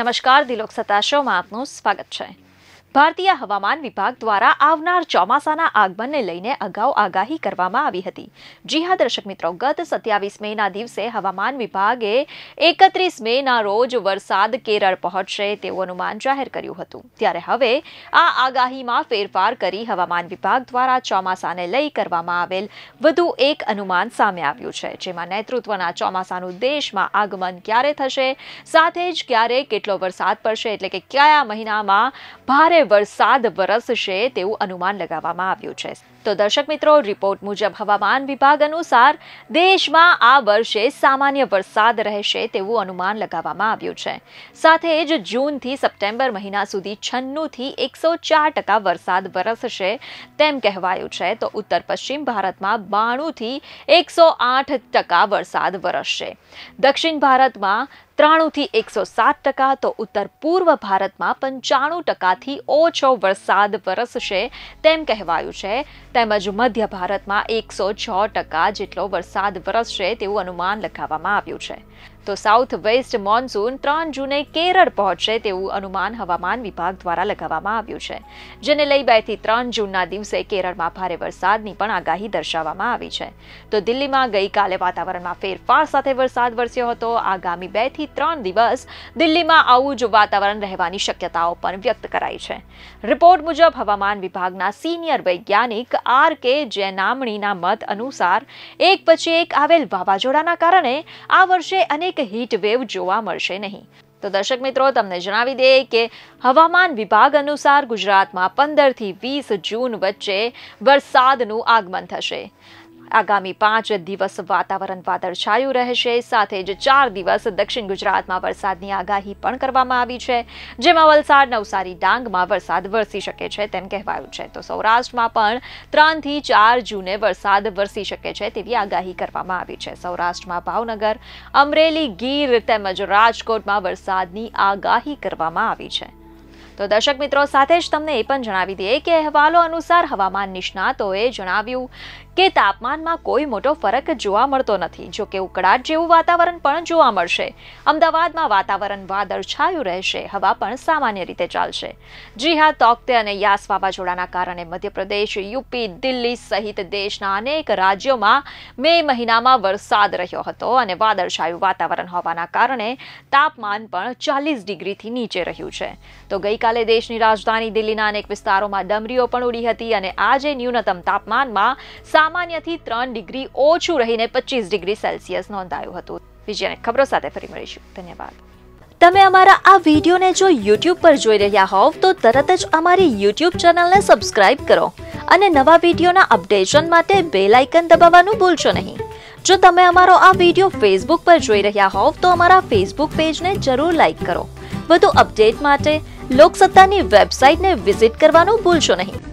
નમસ્કાર દિલોક સતાશોમાં આપનું સ્વાગત છે ભારતીય હવામાન વિભાગ દ્વારા આવનાર ચોમાસાના આગમનને લઈને અગાઉ આગાહી કરવામાં આવી હતી જી હા દર્શક મિત્રો ગત સત્યાવીસ મેના દિવસે હવામાન વિભાગે એકત્રીસ મેના રોજ વરસાદ કેરળ પહોંચશે તેવું અનુમાન જાહેર કર્યું હતું ત્યારે હવે આ આગાહીમાં ફેરફાર કરી હવામાન વિભાગ દ્વારા ચોમાસાને લઈ કરવામાં આવેલ વધુ એક અનુમાન સામે આવ્યું છે જેમાં નેતૃત્વના ચોમાસાનું દેશમાં આગમન ક્યારે થશે સાથે જ ક્યારે કેટલો વરસાદ પડશે એટલે કે કયા મહિનામાં ભારે વરસાદ વરસશે તેવું અનુમાન લગાવવામાં આવ્યું છે તો દર્શક મિત્રો રિપોર્ટ મુજબ હવામાન વિભાગ અનુસાર દેશમાં આ વર્ષે સામાન્ય વરસાદ રહેશે તેવું અનુમાન લગાવવામાં આવ્યું છે સાથે જ જૂનથી સપ્ટેમ્બર મહિના સુધી છન્નુંથી એકસો ચાર ટકા વરસાદ વરસશે તેમ કહેવાયું છે તો ઉત્તર પશ્ચિમ ભારતમાં બાણુંથી એકસો આઠ ટકા વરસાદ વરસશે દક્ષિણ ભારતમાં ત્રાણુંથી એકસો સાત ટકા તો ઉત્તર પૂર્વ ભારતમાં પંચાણું ટકાથી ઓછો વરસાદ વરસશે તેમ કહેવાયું છે તેમજ મધ્ય ભારતમાં એકસો છ ટકા જેટલો વરસાદ વરસશે તેવું અનુમાન લગાવવામાં આવ્યું છે તો સાઉથ વેસ્ટ મોન્સૂન ત્રણ જૂને કેરળ પહોંચશે તેવું અનુમાન હવામાન વિભાગ દ્વારા લગાવવામાં આવ્યું છે જેને લઈ બેથી ત્રણ જૂનના દિવસે કેરળમાં ભારે વરસાદની પણ આગાહી દર્શાવવામાં આવી છે તો દિલ્હીમાં ગઈકાલે વાતાવરણમાં ફેરફાર સાથે વરસાદ વરસ્યો હતો આગામી બેથી ત્રણ દિવસ દિલ્હીમાં આવું જ વાતાવરણ રહેવાની શક્યતાઓ પણ વ્યક્ત કરાઈ છે રિપોર્ટ મુજબ હવામાન વિભાગના સિનિયર વૈજ્ઞાનિક આર કે જયનામણીના મત અનુસાર એક પછી એક આવેલ વાવાઝોડાના કારણે આ વર્ષે અનેક ક્યારેક હીટ વેવ જોવા મળશે નહીં તો દર્શક મિત્રો તમને જણાવી દઈએ કે હવામાન વિભાગ અનુસાર ગુજરાતમાં પંદરથી વીસ જૂન વચ્ચે વરસાદનું આગમન થશે આગામી પાંચ દિવસ વાતાવરણ વાદળછાયું રહેશે સાથે જ ચાર દિવસ દક્ષિણ ગુજરાતમાં વરસાદની આગાહી પણ કરવામાં આવી છે જેમાં વલસાડ નવસારી ડાંગમાં વરસાદ વરસી શકે છે તેમ કહેવાયું છે તો સૌરાષ્ટ્રમાં પણ ત્રણથી ચાર જૂને વરસાદ વરસી શકે છે તેવી આગાહી કરવામાં આવી છે સૌરાષ્ટ્રમાં ભાવનગર અમરેલી ગીર તેમજ રાજકોટમાં વરસાદની આગાહી કરવામાં આવી છે તો દર્શક મિત્રો સાથે જ તમને એ પણ જણાવી દઈએ કે અહેવાલો અનુસાર હવામાન નિષ્ણાતોએ જણાવ્યું કે તાપમાનમાં કોઈ મોટો ફરક જોવા મળતો નથી જો કે ઉકળાટ જેવું વાતાવરણ પણ જોવા મળશે અમદાવાદમાં વાતાવરણ વાદળછાયું રહેશે હવા પણ સામાન્ય રીતે ચાલશે જી હા તોકતે અને યાસ વાવાઝોડાના કારણે મધ્યપ્રદેશ યુપી દિલ્હી સહિત દેશના અનેક રાજ્યોમાં મે મહિનામાં વરસાદ રહ્યો હતો અને વાદળછાયું વાતાવરણ હોવાના કારણે તાપમાન પણ ચાલીસ ડિગ્રીથી નીચે રહ્યું છે તો ગઈકાલે દેશની રાજધાની દિલ્હીના અનેક વિસ્તારોમાં ડમરીઓ પણ ઉડી હતી અને આજે ન્યૂનતમ તાપમાનમાં સામાન્યથી ત્રણ ડિગ્રી ઓછું રહીને પચીસ ડિગ્રી સેલ્સિયસ નોંધાયું હતું વિજયને ખબરો સાથે ફરી મળીશું ધન્યવાદ તમે અમારા આ વિડીયોને જો યુટ્યુબ પર જોઈ રહ્યા હોવ તો તરત જ અમારી યુટ્યુબ ચેનલને સબસ્ક્રાઇબ કરો અને નવા વિડીયોના અપડેશન માટે બેલ આઇકન દબાવવાનું ભૂલશો નહીં જો તમે અમારો આ વિડીયો ફેસબુક પર જોઈ રહ્યા હોવ તો અમારા ફેસબુક પેજને જરૂર લાઇક કરો વધુ અપડેટ માટે લોકસત્તાની વેબસાઇટને વિઝિટ કરવાનું ભૂલશો નહીં